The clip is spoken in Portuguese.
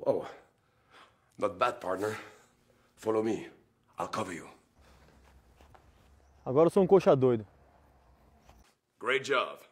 Whoa. Not bad, partner. Follow me. I'll cover you. Agora eu sou um coxa doido. Great job.